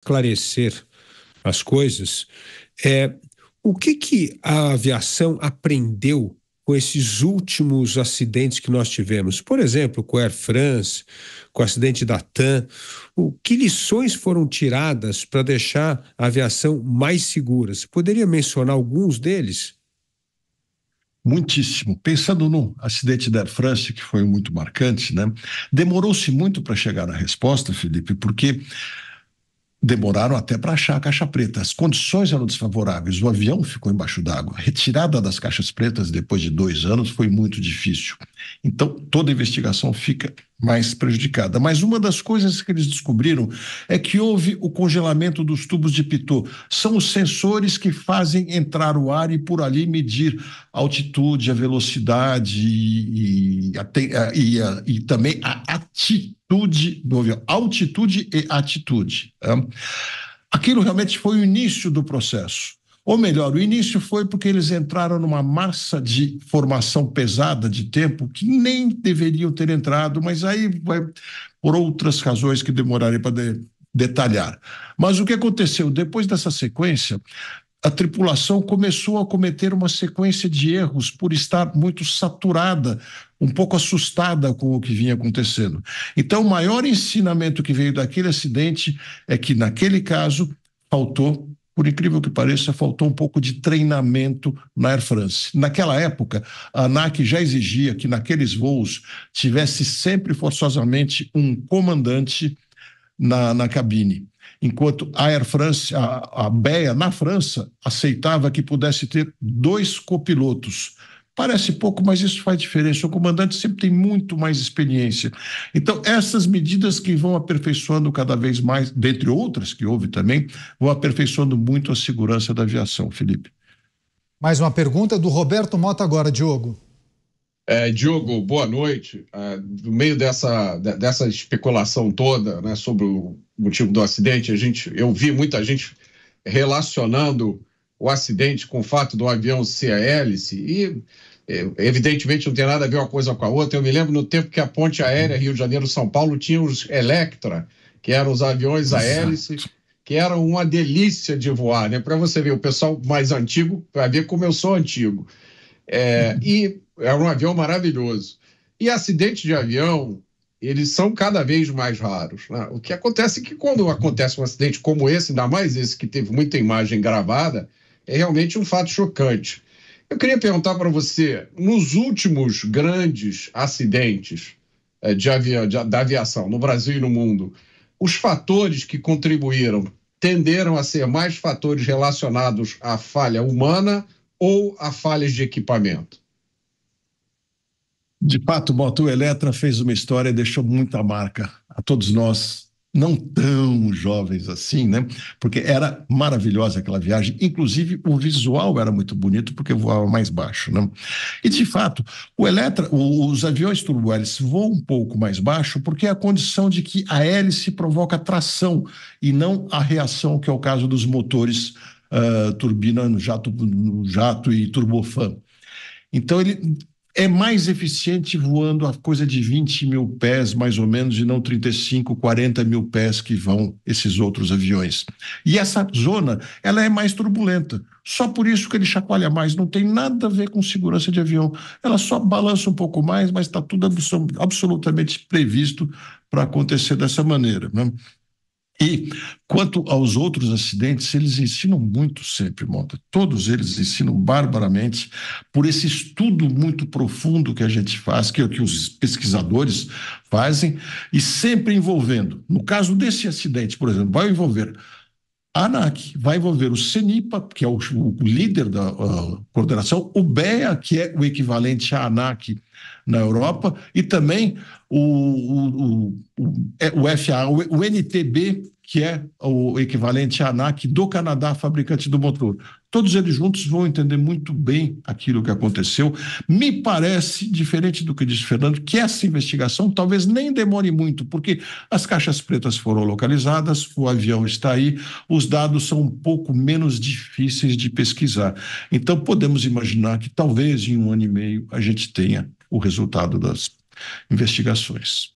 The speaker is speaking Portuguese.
esclarecer as coisas, é o que, que a aviação aprendeu com esses últimos acidentes que nós tivemos? Por exemplo, com a Air France, com o acidente da TAM, o, que lições foram tiradas para deixar a aviação mais segura? Você poderia mencionar alguns deles? Muitíssimo. Pensando no acidente da Air France, que foi muito marcante, né? demorou-se muito para chegar à resposta, Felipe, porque demoraram até para achar a caixa preta. As condições eram desfavoráveis, o avião ficou embaixo d'água. A Retirada das caixas pretas depois de dois anos foi muito difícil. Então, toda investigação fica mais prejudicada. Mas uma das coisas que eles descobriram é que houve o congelamento dos tubos de Pitot. São os sensores que fazem entrar o ar e por ali medir a altitude, a velocidade e, a, e, a, e também a atitude do avião. Altitude e atitude. Tá? Aquilo realmente foi o início do processo. Ou melhor, o início foi porque eles entraram numa massa de formação pesada de tempo que nem deveriam ter entrado, mas aí vai por outras razões que demorarei para de, detalhar. Mas o que aconteceu? Depois dessa sequência, a tripulação começou a cometer uma sequência de erros por estar muito saturada, um pouco assustada com o que vinha acontecendo. Então, o maior ensinamento que veio daquele acidente é que, naquele caso, faltou por incrível que pareça, faltou um pouco de treinamento na Air France. Naquela época, a ANAC já exigia que naqueles voos tivesse sempre forçosamente um comandante na, na cabine enquanto a Air France, a, a BEA, na França, aceitava que pudesse ter dois copilotos, Parece pouco, mas isso faz diferença. O comandante sempre tem muito mais experiência. Então, essas medidas que vão aperfeiçoando cada vez mais, dentre outras que houve também, vão aperfeiçoando muito a segurança da aviação, Felipe. Mais uma pergunta do Roberto Mota agora, Diogo. É, Diogo, boa noite. Uh, no meio dessa, dessa especulação toda né, sobre o motivo do acidente, a gente, eu vi muita gente relacionando o acidente com o fato do avião ser a hélice e é, evidentemente não tem nada a ver uma coisa com a outra. Eu me lembro no tempo que a ponte aérea Rio de Janeiro-São Paulo tinha os Electra, que eram os aviões Exato. a hélice, que eram uma delícia de voar, né? Para você ver, o pessoal mais antigo, para ver como eu sou antigo. É, e era é um avião maravilhoso. E acidentes de avião, eles são cada vez mais raros. Né? O que acontece é que quando acontece um acidente como esse, ainda mais esse que teve muita imagem gravada, é realmente um fato chocante. Eu queria perguntar para você: nos últimos grandes acidentes é, de avia, de, da aviação no Brasil e no mundo, os fatores que contribuíram tenderam a ser mais fatores relacionados à falha humana ou a falhas de equipamento? De fato, o motor Eletra fez uma história e deixou muita marca a todos nós não tão jovens assim, né? Porque era maravilhosa aquela viagem, inclusive o visual era muito bonito porque voava mais baixo, né? E de fato, o Eletra, os aviões turbo hélice voam um pouco mais baixo porque é a condição de que a hélice provoca tração e não a reação que é o caso dos motores uh, turbina no jato, no jato e turbofan. Então ele é mais eficiente voando a coisa de 20 mil pés, mais ou menos, e não 35, 40 mil pés que vão esses outros aviões. E essa zona, ela é mais turbulenta. Só por isso que ele chacoalha mais. Não tem nada a ver com segurança de avião. Ela só balança um pouco mais, mas está tudo absolutamente previsto para acontecer dessa maneira. Né? E quanto aos outros acidentes, eles ensinam muito sempre, Monta. Todos eles ensinam barbaramente por esse estudo muito profundo que a gente faz, que, é que os pesquisadores fazem, e sempre envolvendo. No caso desse acidente, por exemplo, vai envolver a ANAC, vai envolver o CENIPA, que é o, o líder da coordenação, o BEA, que é o equivalente à ANAC na Europa, e também o, o, o, FA, o é, NTB, que é o equivalente à ANAC do Canadá, fabricante do motor. Todos eles juntos vão entender muito bem aquilo que aconteceu. Me parece, diferente do que disse Fernando, que essa investigação talvez nem demore muito, porque as caixas pretas foram localizadas, o avião está aí, os dados são um pouco menos difíceis de pesquisar. Então, podemos imaginar que talvez em um ano e meio a gente tenha o resultado das investigações.